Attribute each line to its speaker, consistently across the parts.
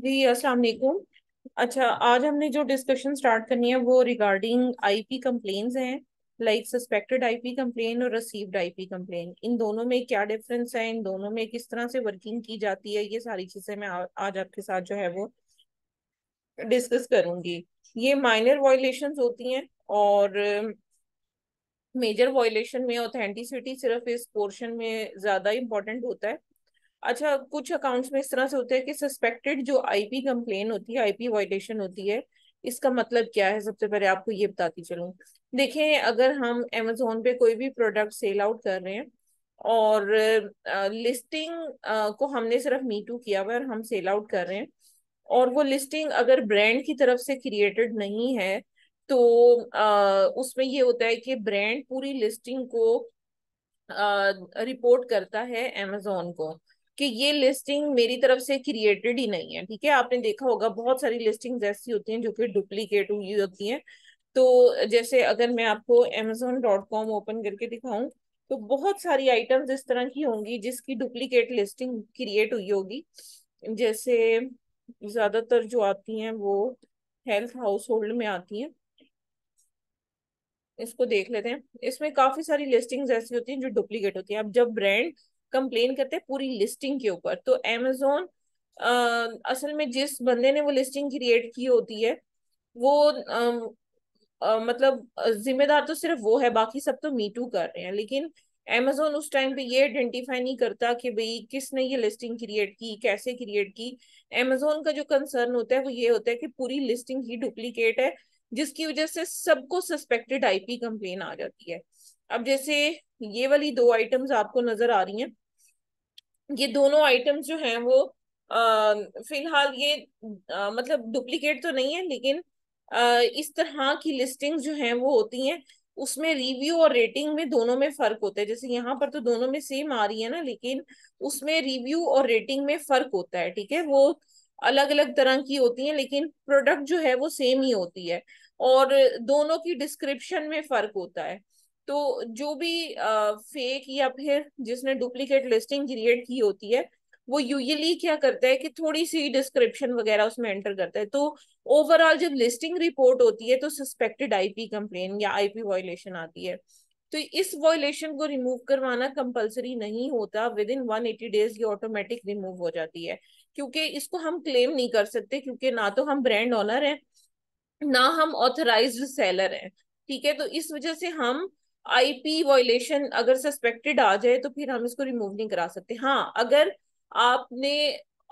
Speaker 1: जी अस्सलाम वालेकुम अच्छा आज हमने जो डिस्कशन स्टार्ट करनी है वो रिगार्डिंग आईपी कंप्लेंट्स हैं लाइक सस्पेक्टेड आईपी कंप्लेन और रिसीव्ड आईपी कंप्लेन इन दोनों में क्या डिफरेंस है इन दोनों में किस तरह से वर्किंग की जाती है ये सारी चीजें मैं आ, आज आपके साथ जो है वो डिस्कस करूंगी ये माइनर वायलेशन होती हैं और मेजर वायलेशन में ऑथेंटिसिटी सिर्फ इस पोर्शन में ज्यादा इम्पोर्टेंट होता है अच्छा कुछ अकाउंट्स में इस तरह से होते हैं कि सस्पेक्टेड जो आईपी कंप्लेन होती है आईपी वायलेशन होती है इसका मतलब क्या है सबसे पहले आपको ये बताती चलूँ देखें अगर हम अमेजोन पे कोई भी प्रोडक्ट सेल आउट कर रहे हैं और लिस्टिंग को हमने सिर्फ मीटू किया हुआ और हम सेल आउट कर रहे हैं और वो लिस्टिंग अगर ब्रांड की तरफ से क्रिएटेड नहीं है तो उसमें ये होता है कि ब्रांड पूरी लिस्टिंग को रिपोर्ट करता है अमेजोन को कि ये लिस्टिंग मेरी तरफ से क्रिएटेड ही नहीं है ठीक है आपने देखा होगा बहुत सारी लिस्टिंग ऐसी होती हैं जो कि डुप्लीकेट हुई होती हैं तो जैसे अगर मैं आपको एमेजोन डॉट कॉम ओपन करके दिखाऊं तो बहुत सारी आइटम्स इस तरह की होंगी जिसकी डुप्लीकेट लिस्टिंग क्रिएट हुई होगी जैसे ज्यादातर जो आती हैं वो हेल्थ हाउस होल्ड में आती हैं इसको देख लेते हैं इसमें काफी सारी लिस्टिंग्स ऐसी होती हैं जो डुप्लीकेट होती हैं अब जब ब्रांड कंप्लेन करते हैं पूरी लिस्टिंग के ऊपर तो एमेजोन असल में जिस बंदे ने वो लिस्टिंग क्रिएट की होती है वो आ, आ, मतलब जिम्मेदार तो सिर्फ वो है बाकी सब तो मीटू कर रहे हैं लेकिन एमेजोन उस टाइम पे ये आइडेंटिफाई नहीं करता कि भाई किसने ये लिस्टिंग क्रिएट की कैसे क्रिएट की एमेजोन का जो कंसर्न होता है वो ये होता है कि पूरी लिस्टिंग ही डुप्लीकेट है जिसकी वजह से सबको सस्पेक्टेड आईपी कंप्लेन आ जाती है अब जैसे ये वाली दो आइटम्स आपको नजर आ रही हैं ये दोनों आइटम्स जो हैं वो फिलहाल ये आ, मतलब डुप्लीकेट तो नहीं है लेकिन आ, इस तरह की लिस्टिंग्स जो हैं वो होती हैं उसमें रिव्यू और रेटिंग में दोनों में फर्क होता है जैसे यहाँ पर तो दोनों में सेम आ रही है ना लेकिन उसमें रिव्यू और रेटिंग में फर्क होता है ठीक है वो अलग अलग तरह की होती है लेकिन प्रोडक्ट जो है वो सेम ही होती है और दोनों की डिस्क्रिप्शन में फर्क होता है तो जो भी फेक या फिर जिसने डुप्लीकेट लिस्टिंग क्रिएट की होती है वो यूजली क्या करता है कि थोड़ी सी डिस्क्रिप्शन वगैरह उसमें एंटर करता है तो ओवरऑल जब लिस्टिंग रिपोर्ट होती है तो सस्पेक्टेड आईपी कंप्लेन या आईपी वायलेशन आती है तो इस वॉयलेशन को रिमूव करवाना कंपलसरी नहीं होता within one eighty days ये ऑटोमेटिक रिमूव हो जाती है क्योंकि इसको हम क्लेम नहीं कर सकते क्योंकि ना तो हम ब्रांड ऑनर हैं ना हम ऑथराइज सेलर हैं ठीक है तो इस वजह से हम आईपी वॉयलेशन अगर सस्पेक्टेड आ जाए तो फिर हम इसको रिमूव नहीं करा सकते हाँ अगर आपने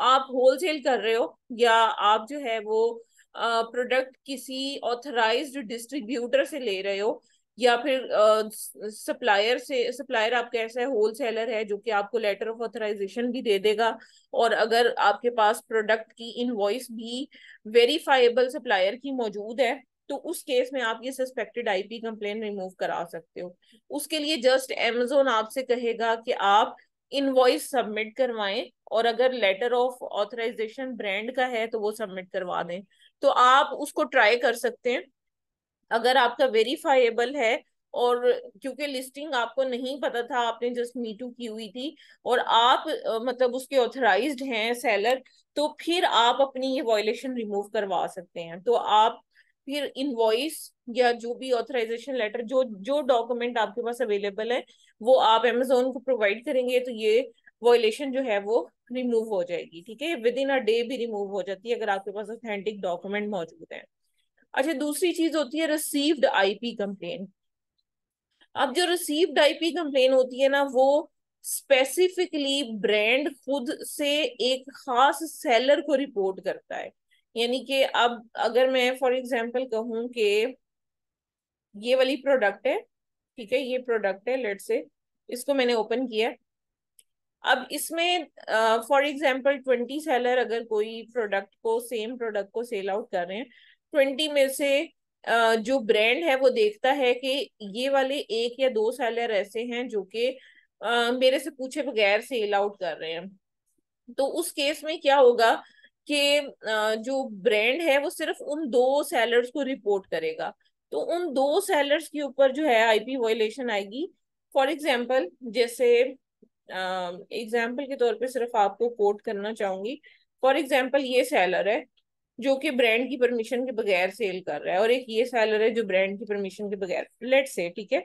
Speaker 1: आप होलसेल कर रहे हो या आप जो है वो प्रोडक्ट किसी ऑथराइज्ड डिस्ट्रीब्यूटर से ले रहे हो या फिर सप्लायर से सप्लायर आपका ऐसा होल सेलर है जो कि आपको लेटर ऑफ ऑथराइजेशन भी दे देगा और अगर आपके पास प्रोडक्ट की इनवॉइस भी वेरीफाइबल सप्लायर की मौजूद है तो उस केस में आप ये सस्पेक्टेड आईपी कंप्लेन रिमूव करा सकते हो उसके लिए जस्ट एमेजोन आपसे कहेगा कि आप इनवॉइस सबमिट करवाएं और अगर लेटर ऑफ ऑथराइजेशन ब्रांड का है तो वो सबमिट करवा दें तो आप उसको ट्राई कर सकते हैं अगर आपका वेरीफाइबल है और क्योंकि लिस्टिंग आपको नहीं पता था आपने जस्ट मीटू की हुई थी और आप मतलब उसके ऑथराइज्ड हैं सेलर तो फिर आप अपनी ये वॉयलेशन रिमूव करवा सकते हैं तो आप फिर इनवॉइस या जो भी ऑथराइजेशन लेटर जो जो डॉक्यूमेंट आपके पास अवेलेबल है वो आप एमेजोन को प्रोवाइड करेंगे तो ये वॉयलेशन जो है वो रिमूव हो जाएगी ठीक है विद इन अ डे भी रिमूव हो जाती है अगर आपके पास ऑथेंटिक डॉक्यूमेंट मौजूद है अच्छा दूसरी चीज होती है रिसीव्ड आईपी कंप्लेन अब जो रिसीव्ड आईपी कंप्लेन होती है ना वो स्पेसिफिकली ब्रांड खुद से एक खास सेलर को रिपोर्ट करता है यानी कि अब अगर मैं फॉर एग्जाम्पल कहूँ कि ये वाली प्रोडक्ट है ठीक है ये प्रोडक्ट है लेट से इसको मैंने ओपन किया अब इसमें फॉर एग्जाम्पल ट्वेंटी सेलर अगर कोई प्रोडक्ट को सेम प्रोडक्ट को सेल आउट कर रहे हैं ट्वेंटी में से uh, जो ब्रांड है वो देखता है कि ये वाले एक या दो सेलर ऐसे हैं जो कि uh, मेरे से पूछे बगैर सेल आउट कर रहे हैं तो उस केस में क्या होगा आपके जो ब्रांड है वो सिर्फ उन दो सेलर्स को रिपोर्ट करेगा तो उन दो सेलर्स के ऊपर जो है आईपी वायलेशन आएगी फॉर एग्जाम्पल जैसे एग्जाम्पल के तौर पे सिर्फ आपको कोट करना चाहूंगी फॉर एग्जाम्पल ये सेलर है जो कि ब्रांड की परमिशन के बगैर सेल कर रहा है और एक ये सेलर है जो ब्रांड की परमिशन के बगैर लेट से ठीक है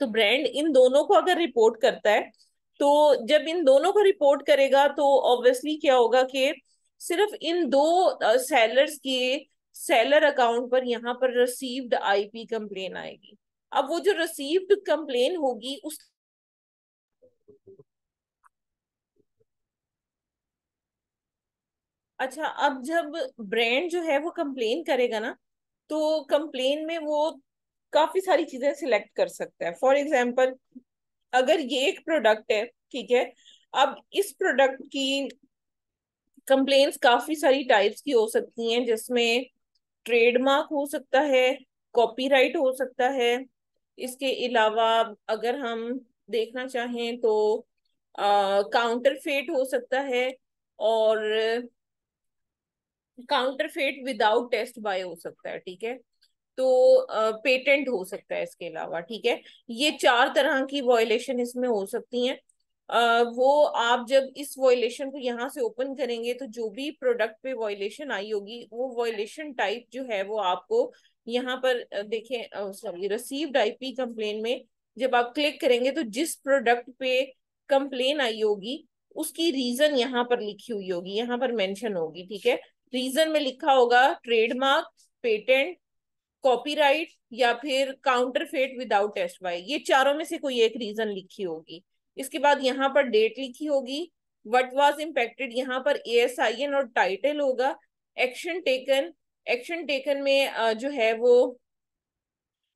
Speaker 1: तो ब्रांड इन दोनों को अगर रिपोर्ट करता है तो जब इन दोनों को रिपोर्ट करेगा तो ऑब्वियसली क्या होगा कि सिर्फ इन दो सेलर्स के सेलर अकाउंट पर यहाँ पर रिसीव्ड आईपी कंप्लेन आएगी अब वो जो रिसीव्ड कंप्लेन होगी उस अच्छा अब जब ब्रांड जो है वो कंप्लेन करेगा ना तो कंप्लेन में वो काफी सारी चीजें सिलेक्ट कर सकता है फॉर एग्जाम्पल अगर ये एक प्रोडक्ट है ठीक है अब इस प्रोडक्ट की कंप्लेन्स काफी सारी टाइप्स की हो सकती हैं जिसमें ट्रेडमार्क हो सकता है कॉपीराइट हो सकता है इसके अलावा अगर हम देखना चाहें तो फेट हो सकता है और काउंटरफेट विदाउट टेस्ट बाय हो सकता है ठीक है तो पेटेंट हो सकता है इसके अलावा ठीक है ये चार तरह की वॉयलेशन इसमें हो सकती हैं वो आप जब इस वॉयलेशन को यहाँ से ओपन करेंगे तो जो भी प्रोडक्ट पे वॉयलेशन आई होगी वो वॉयलेशन टाइप जो है वो आपको यहाँ पर देखें सॉरी रिसीव्ड आईपी कंप्लेन में जब आप क्लिक करेंगे तो जिस प्रोडक्ट पे कंप्लेन आई होगी उसकी रीजन यहाँ पर लिखी हुई होगी यहाँ पर मेंशन होगी ठीक है रीजन में लिखा होगा ट्रेडमार्क पेटेंट कॉपीराइट या फिर काउंटरफेट विदाउट एस वाई ये चारों में से कोई एक रीजन लिखी होगी इसके बाद यहाँ पर डेट लिखी होगी वट वॉज इम्पेक्टेड यहाँ पर ए एस आई एन और टाइटल होगा एक्शन टेकन एक्शन टेकन में जो है वो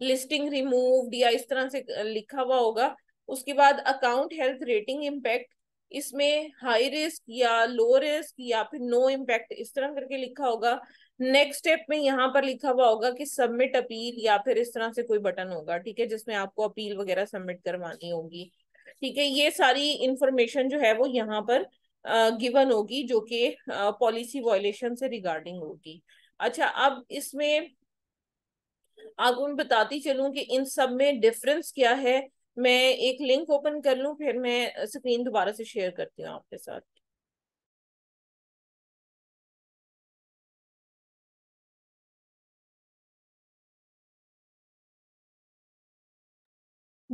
Speaker 1: लिस्टिंग रिमूव या इस तरह से लिखा हुआ होगा उसके बाद अकाउंट हेल्थ रेटिंग इम्पैक्ट इसमें हाई रिस्क या लो रिस्क या फिर नो इम्पैक्ट इस तरह करके लिखा होगा नेक्स्ट स्टेप में यहाँ पर लिखा हुआ होगा कि सबमिट अपील या फिर इस तरह से कोई बटन होगा ठीक है जिसमें आपको अपील वगैरह सबमिट करवानी होगी ठीक है ये सारी इंफॉर्मेशन जो है वो यहाँ पर गिवन होगी जो कि पॉलिसी वायलेशन से रिगार्डिंग होगी अच्छा अब इसमें आपको मैं बताती चलूँ कि इन सब में डिफरेंस क्या है मैं एक लिंक ओपन कर लूँ फिर मैं स्क्रीन दोबारा से शेयर करती हूँ आपके साथ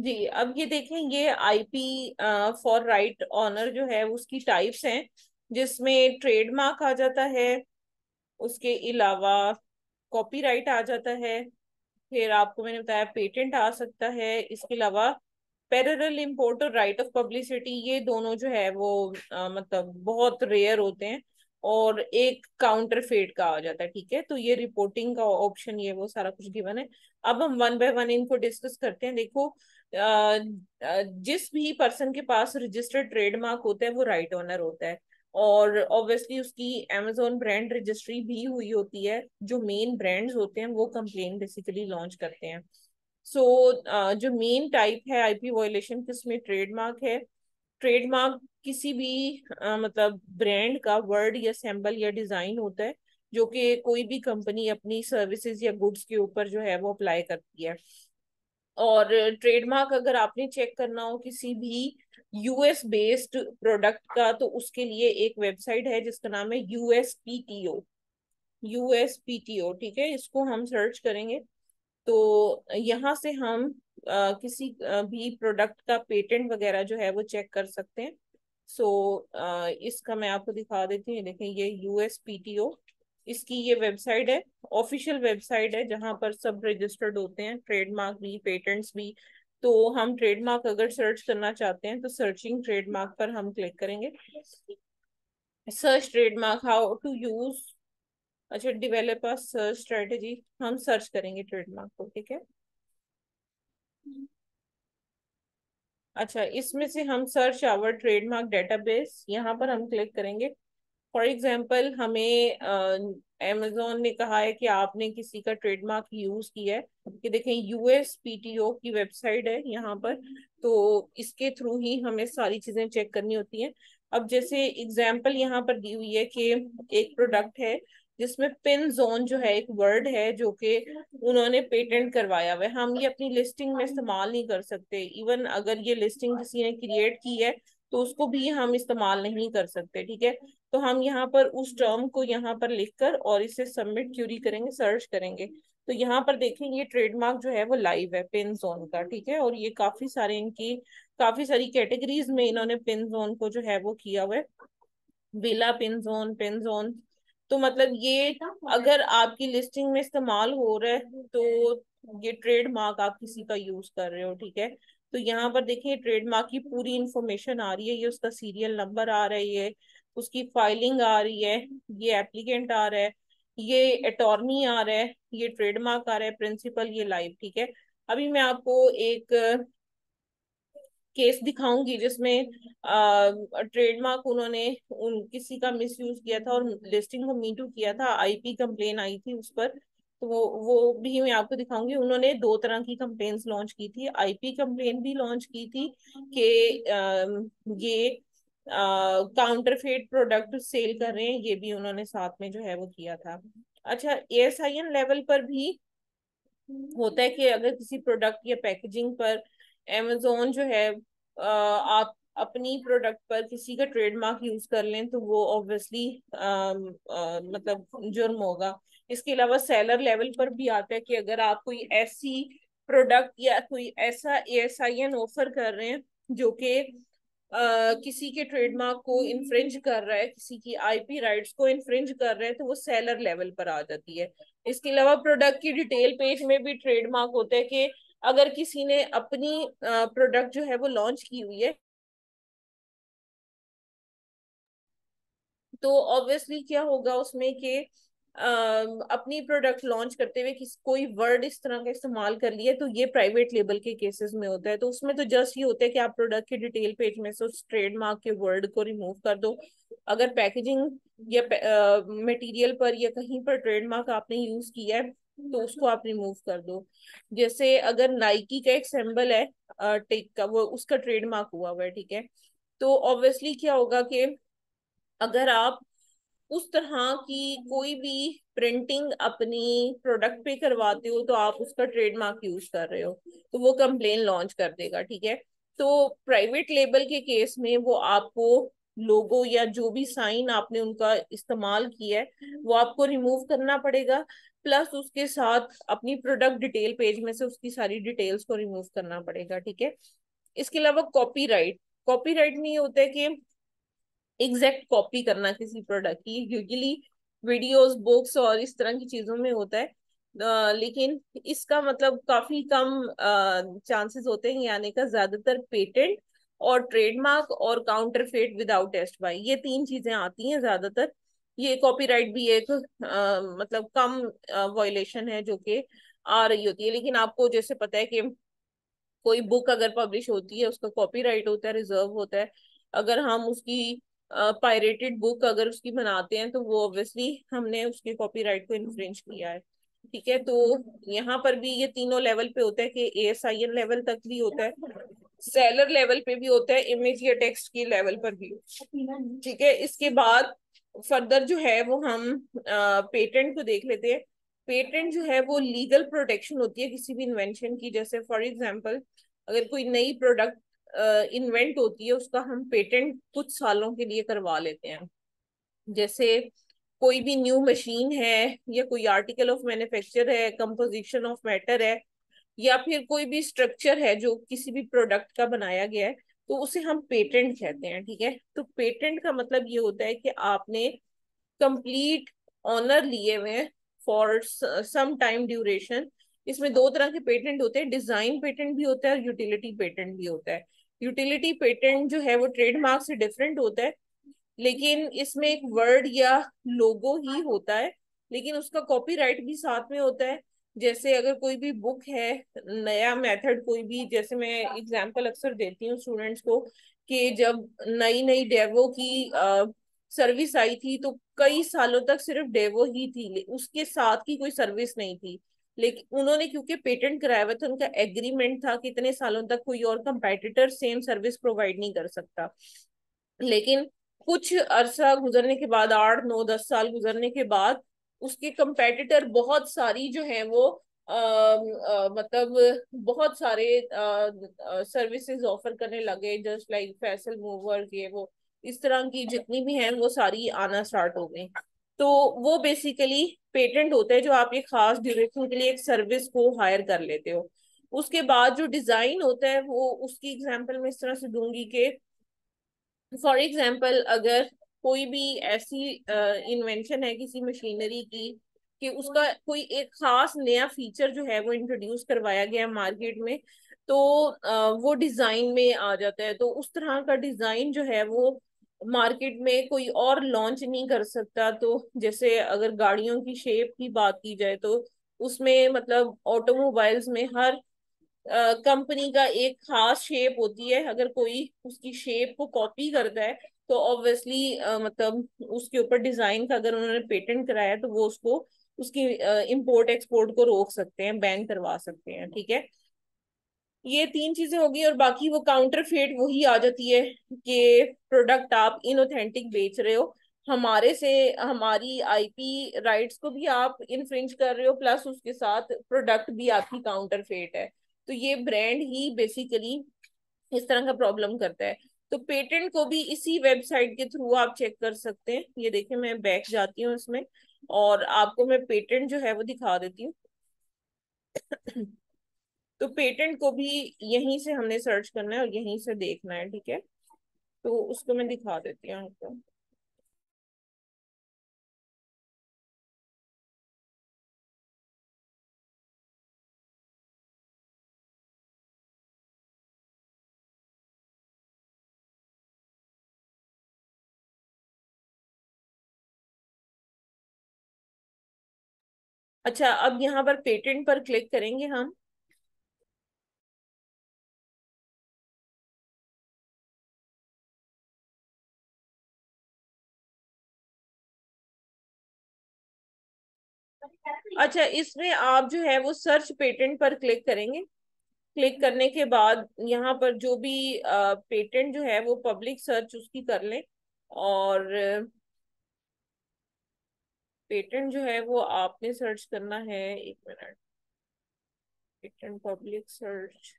Speaker 1: जी अब ये देखें ये आईपी फॉर राइट ऑनर जो है उसकी टाइप्स हैं जिसमें ट्रेडमार्क आ जाता है उसके अलावा कॉपीराइट आ जाता है फिर आपको मैंने बताया पेटेंट आ सकता है इसके अलावा पैरल इम्पोर्ट और राइट ऑफ पब्लिसिटी ये दोनों जो है वो आ, मतलब बहुत रेयर होते हैं और एक काउंटर फेड का आ जाता है ठीक है तो ये रिपोर्टिंग का ऑप्शन ये वो सारा कुछ गिवन है अब हम वन बाय वन इनको डिस्कस करते हैं देखो जिस भी पर्सन के पास रजिस्टर्ड ट्रेडमार्क होता है वो राइट ऑनर होता है और ऑब्वियसली उसकी अमेजोन ब्रांड रजिस्ट्री भी हुई होती है जो मेन ब्रांड्स होते हैं वो कंप्लेन बेसिकली लॉन्च करते हैं सो so, uh, जो मेन टाइप है आईपी वायोलेशन किसमें ट्रेडमार्क है ट्रेडमार्क किसी भी uh, मतलब ब्रांड का वर्ड या सैम्बल या डिजाइन होता है जो कि कोई भी कंपनी अपनी सर्विसेज या गुड्स के ऊपर जो है वो अप्लाई करती है और ट्रेडमार्क अगर आपने चेक करना हो किसी भी यूएस बेस्ड प्रोडक्ट का तो उसके लिए एक वेबसाइट है जिसका नाम है यूएसपीटीओ यूएसपीटीओ ठीक है इसको हम सर्च करेंगे तो यहाँ से हम आ, किसी भी प्रोडक्ट का पेटेंट वगैरह जो है वो चेक कर सकते हैं सो so, इसका मैं आपको दिखा देती हूँ देखें ये यूएसपीटीओ इसकी ये वेबसाइट है ऑफिशियल वेबसाइट है जहां पर सब रजिस्टर्ड होते हैं ट्रेडमार्क भी पेटेंट्स भी तो हम ट्रेडमार्क अगर सर्च करना चाहते हैं तो सर्चिंग ट्रेडमार्क पर हम क्लिक करेंगे search trademark how to use अच्छा डिवेलपर सर्च स्ट्रेटेजी हम सर्च करेंगे ट्रेडमार्क को ठीक है अच्छा इसमें से हम सर्च आवर ट्रेडमार्क डेटाबेस यहाँ पर हम क्लिक करेंगे फॉर एग्जाम्पल हमें अमेजोन ने कहा है कि आपने किसी का ट्रेडमार्क यूज किया है कि देखें यूएस पीटीओ की वेबसाइट है यहाँ पर तो इसके थ्रू ही हमें सारी चीजें चेक करनी होती हैं अब जैसे एग्जाम्पल यहाँ पर दी हुई है कि एक प्रोडक्ट है जिसमें पिन जोन जो है एक वर्ड है जो कि उन्होंने पेटेंट करवाया हुआ है हम ये अपनी लिस्टिंग में इस्तेमाल नहीं कर सकते इवन अगर ये लिस्टिंग किसी ने क्रिएट की है तो उसको भी हम इस्तेमाल नहीं कर सकते ठीक है तो हम यहाँ पर उस टर्म को यहाँ पर लिखकर और इसे सबमिट क्यूरी करेंगे सर्च करेंगे तो यहाँ पर देखें ये ट्रेडमार्क जो है वो लाइव है पिन जोन का ठीक है और ये काफी सारे इनकी काफी सारी कैटेगरीज में इन्होंने पिन जोन को जो है वो किया हुआ है विला पिन जोन पिन जोन तो मतलब ये अगर आपकी लिस्टिंग में इस्तेमाल हो रहा है तो ये ट्रेडमार्क आप किसी का यूज कर रहे हो ठीक है तो यहाँ पर देखिए ट्रेडमार्क की पूरी इंफॉर्मेशन आ रही है ये उसका सीरियल नंबर आ रही है उसकी फाइलिंग आ रही है ये एप्लीकेंट आ रहा है ये अटॉर्नी आ रहा है ये ट्रेडमार्क आ रहा है प्रिंसिपल ये लाइव ठीक है अभी मैं आपको एक केस दिखाऊंगी जिसमें ट्रेडमार्क उन्होंने उन किसी का मिसयूज किया था और लिस्टिंग को मीटू किया था आईपी कंप्लेन आई थी उस पर तो वो वो भी मैं आपको दिखाऊंगी उन्होंने दो तरह की कंप्लेन लॉन्च की थी आईपी कंप्लेन भी लॉन्च की थी कि ये काउंटरफेट प्रोडक्ट सेल कर रहे हैं ये भी उन्होंने साथ में जो है वो किया था अच्छा एएसआईएन लेवल पर भी होता है कि अगर किसी प्रोडक्ट या पैकेजिंग पर एमेजोन जो है आप अपनी प्रोडक्ट पर किसी का ट्रेडमार्क यूज कर लें तो वो ऑब्वियसली मतलब जुर्म होगा इसके अलावा सेलर लेवल पर भी आता है कि अगर आप कोई ऐसी प्रोडक्ट या कोई ऐसा एन ऑफर कर रहे हैं जो कि किसी के ट्रेडमार्क को इन्फ्रिंज कर रहा है किसी की आईपी राइट्स को इन्फ्रिंज कर रहे हैं तो वो सेलर लेवल पर आ जाती है इसके अलावा प्रोडक्ट की डिटेल पेज में भी ट्रेडमार्क होता है कि अगर किसी ने अपनी प्रोडक्ट जो है वो लॉन्च की हुई है तो ऑब्वियसली क्या होगा उसमें कि अपनी प्रोडक्ट लॉन्च करते हुए किस कोई वर्ड इस तरह का इस्तेमाल कर लिया तो ये प्राइवेट लेबल के केसेस में होता है तो उसमें तो जस्ट ये होता है कि आप प्रोडक्ट के डिटेल पेज में से उस ट्रेडमार्क के वर्ड को रिमूव कर दो अगर पैकेजिंग या मटेरियल पर या कहीं पर ट्रेडमार्क आपने यूज किया है तो उसको आप रिमूव कर दो जैसे अगर नाइकी का एक सैम्बल है टेक का वो उसका ट्रेडमार्क हुआ हुआ है ठीक है तो ऑब्वियसली क्या होगा कि अगर आप उस तरह की कोई भी प्रिंटिंग अपनी प्रोडक्ट पे करवाते हो तो आप उसका ट्रेडमार्क यूज कर रहे हो तो वो कंप्लेन लॉन्च कर देगा ठीक है तो प्राइवेट लेबल के केस में वो आपको लोगो या जो भी साइन आपने उनका इस्तेमाल किया है वो आपको रिमूव करना पड़ेगा प्लस उसके साथ अपनी प्रोडक्ट डिटेल पेज में से उसकी सारी डिटेल्स को रिमूव करना पड़ेगा ठीक है इसके अलावा कॉपीराइट कॉपीराइट में ये होता है कि एग्जैक्ट कॉपी करना किसी प्रोडक्ट की यूजली वीडियोस बुक्स और इस तरह की चीजों में होता है आ, लेकिन इसका मतलब काफी कम चांसेस होते हैं यानी का ज्यादातर पेटेंट और ट्रेडमार्क और काउंटरफेट विदाउट टेस्ट बाई ये तीन चीजें आती हैं ज्यादातर ये कॉपीराइट भी एक आ, मतलब कम वॉयलेशन है जो कि आ रही होती है लेकिन आपको जैसे पता है कि कोई बुक अगर पब्लिश होती है उसका कॉपीराइट होता है रिजर्व होता है अगर हम उसकी पायरेटेड बुक अगर उसकी बनाते हैं तो वो ऑब्वियसली हमने उसके कॉपीराइट को इन्फ्रिंज किया है ठीक है तो यहाँ पर भी ये तीनों लेवल पे होता है कि A S I N level तक भी होता है सेलर लेवल पे भी होता है इमेज या टेक्स्ट के लेवल पर भी ठीक है इसके बाद फर्दर जो है वो हम पेटेंट पेटेंट को देख लेते हैं पेटेंट जो है वो लीगल प्रोटेक्शन होती है किसी भी इन्वेंशन की जैसे फॉर एग्जाम्पल अगर कोई नई प्रोडक्ट इन्वेंट होती है उसका हम पेटेंट कुछ सालों के लिए करवा लेते हैं जैसे कोई भी न्यू मशीन है या कोई आर्टिकल ऑफ मैन्युफैक्चर है कंपोजिशन ऑफ मैटर है या फिर कोई भी स्ट्रक्चर है जो किसी भी प्रोडक्ट का बनाया गया है तो उसे हम पेटेंट कहते हैं ठीक है तो पेटेंट का मतलब ये होता है कि आपने कंप्लीट ऑनर लिए हुए फॉर सम टाइम ड्यूरेशन इसमें दो तरह के पेटेंट होते हैं डिजाइन पेटेंट भी होता है और यूटिलिटी पेटेंट भी होता है यूटिलिटी पेटेंट जो है वो ट्रेडमार्क से डिफरेंट होता है लेकिन इसमें एक वर्ड या लोगो ही होता है लेकिन उसका कॉपीराइट भी साथ में होता है जैसे अगर कोई भी बुक है नया मेथड कोई भी जैसे मैं एग्जांपल अक्सर देती हूँ स्टूडेंट्स को कि जब नई नई डेवो की आ, सर्विस आई थी तो कई सालों तक सिर्फ डेवो ही थी उसके साथ की कोई सर्विस नहीं थी लेकिन उन्होंने क्योंकि पेटेंट कराया हुआ था उनका एग्रीमेंट था कि इतने सालों तक कोई और कंपेटिटर सेम सर्विस प्रोवाइड नहीं कर सकता लेकिन कुछ अरसा गुजरने के बाद आठ नौ दस साल गुजरने के बाद उसके कंपेटिटर बहुत सारी जो है वो आ, आ, मतलब बहुत सारे सर्विसेज ऑफर करने लगे जस्ट लाइक फैसल मूवर के वो इस तरह की जितनी भी हैं वो सारी आना स्टार्ट हो गई तो वो बेसिकली पेटेंट होता है जो आप एक खास ड्यूरेशन के लिए एक सर्विस को हायर कर लेते हो उसके बाद जो डिजाइन होता है वो उसकी एग्जाम्पल मैं इस तरह से दूंगी कि फॉर एग्जाम्पल अगर कोई भी ऐसी इन्वेंशन uh, है किसी मशीनरी की कि उसका कोई एक खास नया फीचर जो है वो इंट्रोड्यूस करवाया गया है मार्केट में तो uh, वो डिजाइन में आ जाता है तो उस तरह का डिजाइन जो है वो मार्केट में कोई और लॉन्च नहीं कर सकता तो जैसे अगर गाड़ियों की शेप की बात की जाए तो उसमें मतलब ऑटोमोबाइल्स में हर कंपनी का एक खास शेप होती है अगर कोई उसकी शेप को कॉपी करता है तो ऑब्वियसली मतलब उसके ऊपर डिजाइन का अगर उन्होंने पेटेंट कराया तो वो उसको उसकी इम्पोर्ट एक्सपोर्ट को रोक सकते हैं बैन करवा सकते हैं ठीक है ये तीन चीजें होगी और बाकी वो काउंटर फेट वही आ जाती है कि प्रोडक्ट आप इनऑथेंटिक बेच रहे हो हमारे से हमारी आईपी राइट्स को भी आप इनफ्रिंज कर रहे हो प्लस उसके साथ प्रोडक्ट भी आपकी काउंटर फेट है तो ये ब्रांड ही बेसिकली इस तरह का प्रॉब्लम करता है तो पेटेंट को भी इसी वेबसाइट के थ्रू आप चेक कर सकते हैं ये देखिए मैं बैक जाती हूँ इसमें और आपको मैं पेटेंट जो है वो दिखा देती हूँ तो पेटेंट को भी यहीं से हमने सर्च करना है और यहीं से देखना है ठीक है तो उसको मैं दिखा देती हूँ आपको अच्छा अब यहाँ पर पेटेंट पर क्लिक करेंगे हम अच्छा इसमें आप जो है वो सर्च पेटेंट पर क्लिक करेंगे क्लिक करने के बाद यहाँ पर जो भी पेटेंट जो है वो पब्लिक सर्च उसकी कर लें और पेटेंट जो है वो आपने सर्च करना है एक minute patent public search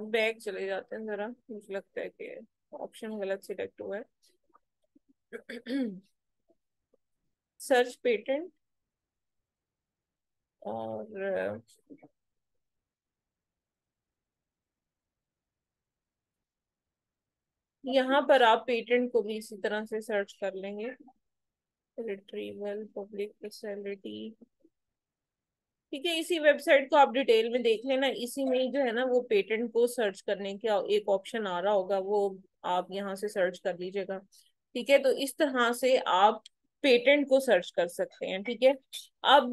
Speaker 1: back चले जाते हैं जरा मुझे लगता है कि ऑप्शन गलत सिलेक्ट हुआ है सर्च पेटेंट और यहाँ पर आप पेटेंट को भी इसी तरह से सर्च कर लेंगे रिट्रीवल पब्लिक फैसिलिटी ठीक है इसी वेबसाइट को आप डिटेल में देख लेना इसी में ही जो है ना वो पेटेंट को सर्च करने के एक ऑप्शन आ रहा होगा वो आप यहाँ से सर्च कर लीजिएगा ठीक है तो इस तरह से आप पेटेंट को सर्च कर सकते हैं ठीक है अब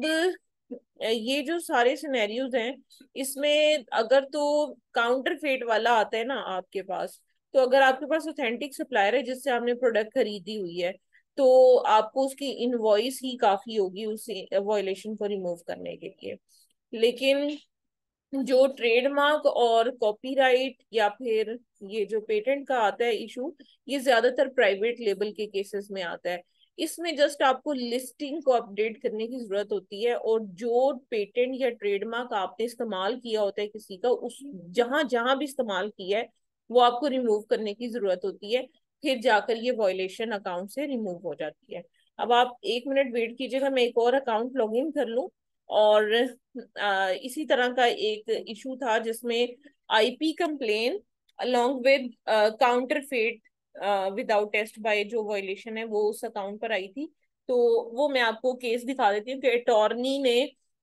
Speaker 1: ये जो सारे सिनेरियोज हैं इसमें अगर तो काउंटर फेट वाला आता है ना आपके पास तो अगर आपके पास ऑथेंटिक सप्लायर है जिससे आपने प्रोडक्ट खरीदी हुई है तो आपको उसकी इनवॉइस ही काफी होगी उस वॉयलेशन को रिमूव करने के लिए लेकिन जो ट्रेडमार्क और कॉपीराइट या फिर ये जो पेटेंट का आता है इशू ये ज्यादातर प्राइवेट लेबल के केसेस में आता है इसमें जस्ट आपको लिस्टिंग को अपडेट करने की जरूरत होती है और जो पेटेंट या ट्रेडमार्क आपने इस्तेमाल किया होता है किसी का उस जहां जहां भी इस्तेमाल किया है वो आपको रिमूव करने की जरूरत होती है फिर जाकर ये वॉयलेशन अकाउंट से रिमूव हो जाती है अब आप एक मिनट वेट कीजिएगा मैं एक और अकाउंट लॉग इन कर लूँ और आ, इसी तरह का एक इशू था जिसमें IP complaint along with counterfeit without test buy जो वायलेशन है वो उस अकाउंट पर आई थी तो वो मैं आपको केस दिखा देती हूँ कि अटॉर्नी ने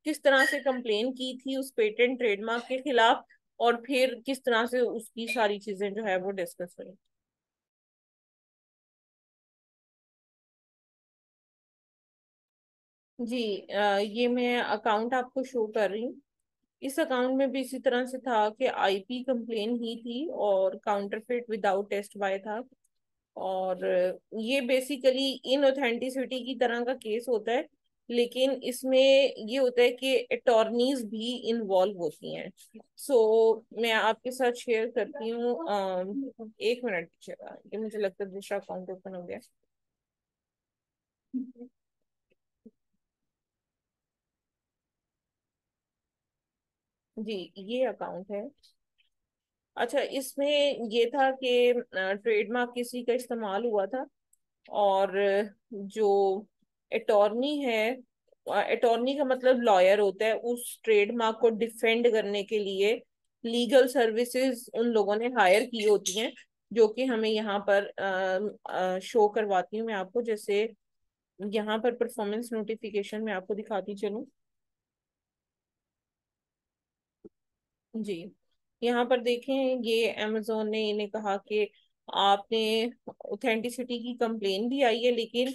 Speaker 1: किस तरह से कंप्लेन की थी उस पेटेंट ट्रेडमार्क के खिलाफ और फिर किस तरह से उसकी सारी चीजें जो है वो डिस्कस करें जी ये मैं अकाउंट आपको शो कर रही हूँ इस अकाउंट में भी इसी तरह से था कि आईपी कंप्लेन ही थी और काउंटरफिट विदाउट टेस्ट बाय था और ये बेसिकली इन ऑथेंटिसिटी की तरह का केस होता है लेकिन इसमें ये होता है कि अटॉर्नीज भी इन्वॉल्व होती हैं सो so, मैं आपके साथ शेयर करती हूँ एक मिनट पीछेगा ये मुझे लगता है दूसरा अकाउंट ओपन हो गया जी ये अकाउंट है अच्छा इसमें ये था कि ट्रेडमार्क किसी का इस्तेमाल हुआ था और जो अटॉर्नी है अटॉर्नी का मतलब लॉयर होता है उस ट्रेडमार्क को डिफेंड करने के लिए लीगल सर्विसेज उन लोगों ने हायर की होती हैं जो कि हमें यहाँ पर आ, आ, शो करवाती हूँ मैं आपको जैसे यहाँ पर परफॉर्मेंस नोटिफिकेशन में आपको दिखाती चलूँ जी यहाँ पर देखें ये अमेजोन ने इन्हें कहा कि आपने ऑथेंटिसिटी की कंप्लेन भी आई है लेकिन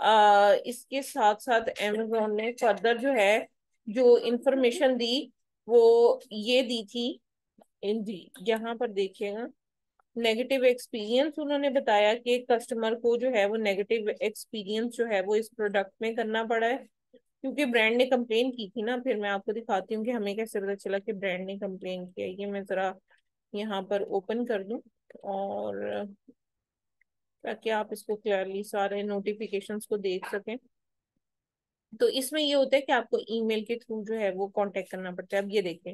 Speaker 1: आ, इसके साथ साथ अमेजोन ने फर्दर जो है जो इंफॉर्मेशन दी वो ये दी थी जी यहाँ पर देखिएगा नेगेटिव एक्सपीरियंस उन्होंने बताया कि कस्टमर को जो है वो नेगेटिव एक्सपीरियंस जो है वो इस प्रोडक्ट में करना पड़ा है क्योंकि ब्रांड ने कंप्लेन की थी ना फिर मैं आपको दिखाती हूँ कि हमें कैसे पता चला कि ब्रांड ने कंप्लेन किया ये मैं ज़रा यहाँ पर ओपन कर दू और ताकि आप इसको क्लियरली सारे नोटिफिकेशंस को देख सकें तो इसमें ये होता है कि आपको ईमेल के थ्रू जो है वो कांटेक्ट करना पड़ता है अब ये देखें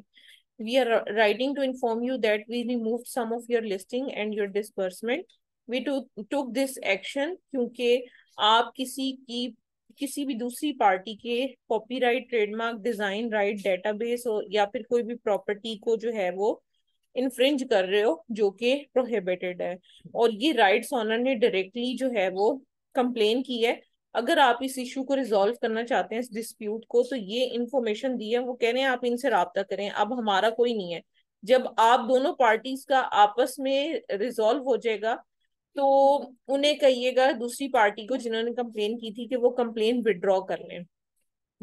Speaker 1: we are writing to inform you that we remove some of your listing and your disbursement we to took this action क्योंकि आप किसी की किसी भी दूसरी पार्टी के copyright trademark design right database या फिर कोई भी प्रॉपर्टी को जो है वो इनफ्रिंज कर रहे हो जो कि प्रोहिबिटेड है और ये राइट्स ऑनर ने डायरेक्टली जो है वो कंप्लेन की है अगर आप इस इशू को रिजोल्व करना चाहते हैं इस डिस्प्यूट को तो ये इन्फॉर्मेशन दी है वो कह रहे हैं आप इनसे रबता करें अब हमारा कोई नहीं है जब आप दोनों पार्टीज का आपस में रिजोल्व हो जाएगा तो उन्हें कहिएगा दूसरी पार्टी को जिन्होंने कंप्लेन की थी कि वो कंप्लेन विड्रॉ कर लें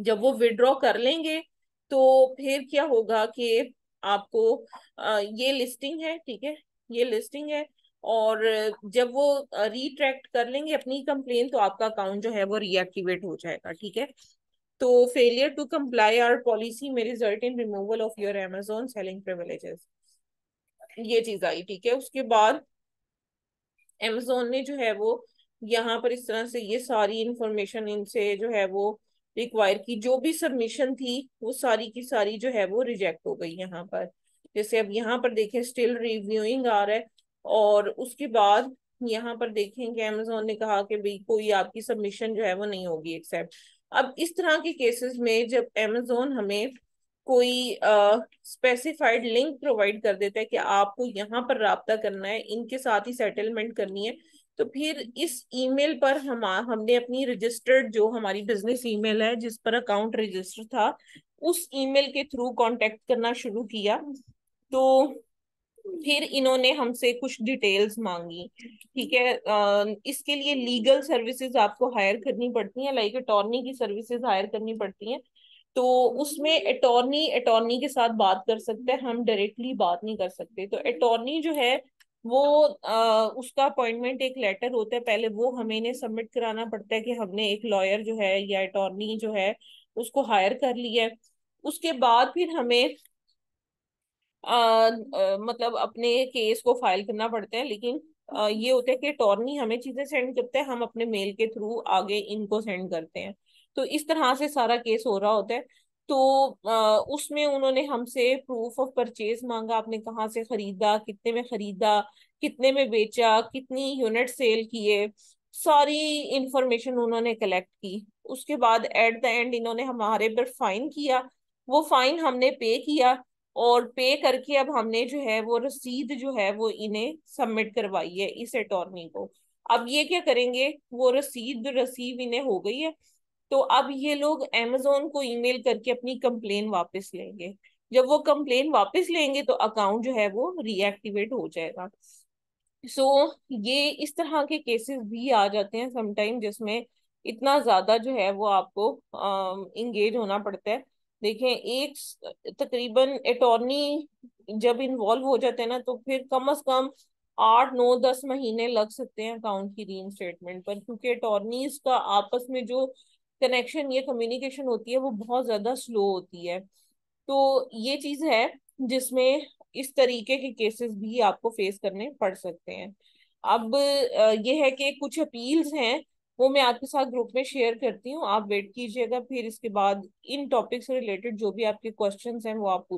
Speaker 1: जब वो विड्रॉ कर लेंगे तो फिर क्या होगा कि आपको ये लिस्टिंग है ठीक है ये लिस्टिंग है और जब वो रिट्रैक्ट कर लेंगे अपनी कंप्लेन तो आपका अकाउंट जो है वो रीएक्टिवेट हो जाएगा ठीक है तो failure to comply our policy में result in removal of your Amazon selling privileges ये चीज आई ठीक है उसके बाद एमेजोन ने जो है वो यहाँ पर इस तरह से ये सारी इंफॉर्मेशन इनसे जो है वो रिक्वायर की जो भी सबमिशन थी वो सारी की सारी जो है वो रिजेक्ट हो गई यहाँ पर जैसे अब यहाँ पर देखें स्टिल रिव्यूइंग आ रहा है और उसके बाद यहाँ पर देखें कि अमेजोन ने कहा कि भाई कोई आपकी सबमिशन जो है वो नहीं होगी एक्सेप्ट अब इस तरह के केसेस में जब अमेजोन हमें कोई स्पेसिफाइड लिंक प्रोवाइड कर देता है कि आपको यहाँ पर रबता करना है इनके साथ ही सेटलमेंट करनी है तो फिर इस ईमेल पर हम हमने अपनी रजिस्टर्ड जो हमारी बिजनेस ईमेल है जिस पर अकाउंट रजिस्टर था उस ईमेल के थ्रू कांटेक्ट करना शुरू किया तो फिर इन्होंने हमसे कुछ डिटेल्स मांगी ठीक है इसके लिए लीगल सर्विसेज आपको हायर करनी पड़ती हैं लाइक अटॉर्नी की सर्विसेज हायर करनी पड़ती हैं तो उसमें अटॉर्नी अटॉर्नी के साथ बात कर सकते हैं हम डायरेक्टली बात नहीं कर सकते तो अटॉर्नी हम्म। जो है वो आ, उसका अपॉइंटमेंट एक लेटर होता है पहले वो हमें सबमिट कराना पड़ता है कि हमने एक लॉयर जो है या अटॉर्नी जो है उसको हायर कर लिया है उसके बाद फिर हमें आ, आ, मतलब अपने केस को फाइल करना पड़ता है लेकिन आ, ये होता है कि अटॉर्नी हमें चीजें सेंड करते हैं हम अपने मेल के थ्रू आगे इनको सेंड करते हैं तो इस तरह से सारा केस हो रहा होता है तो उसमें उन्होंने हमसे प्रूफ ऑफ परचेज मांगा आपने कहाँ से खरीदा कितने में खरीदा कितने में बेचा कितनी यूनिट सेल किए सारी इंफॉर्मेशन उन्होंने कलेक्ट की उसके बाद एट द एंड इन्होंने हमारे पर फाइन किया वो फाइन हमने पे किया और पे करके अब हमने जो है वो रसीद जो है वो इन्हें सबमिट करवाई है इस अटॉर्नी को अब ये क्या करेंगे वो रसीद रसीव इन्हें हो गई है तो अब ये लोग एमेजोन को ईमेल करके अपनी कंप्लेन वापस लेंगे जब वो कंप्लेन वापस लेंगे तो अकाउंट जो है वो रीएक्टिवेट हो जाएगा सो so, ये इस तरह के केसेस भी आ जाते हैं समटाइम जिसमें इतना ज्यादा जो है वो आपको इंगेज होना पड़ता है देखें एक तकरीबन अटॉर्नी जब इन्वॉल्व हो जाते हैं ना तो फिर कम अज कम आठ नौ दस महीने लग सकते हैं अकाउंट की री पर क्योंकि अटॉर्नीज का आपस में जो कनेक्शन या कम्युनिकेशन होती है वो बहुत ज्यादा स्लो होती है तो ये चीज है जिसमें इस तरीके के केसेस भी आपको फेस करने पड़ सकते हैं अब ये है कि कुछ अपील्स हैं वो मैं आपके साथ ग्रुप में शेयर करती हूँ आप वेट कीजिएगा फिर इसके बाद इन टॉपिक से रिलेटेड जो भी आपके क्वेश्चन हैं वो आप पूछ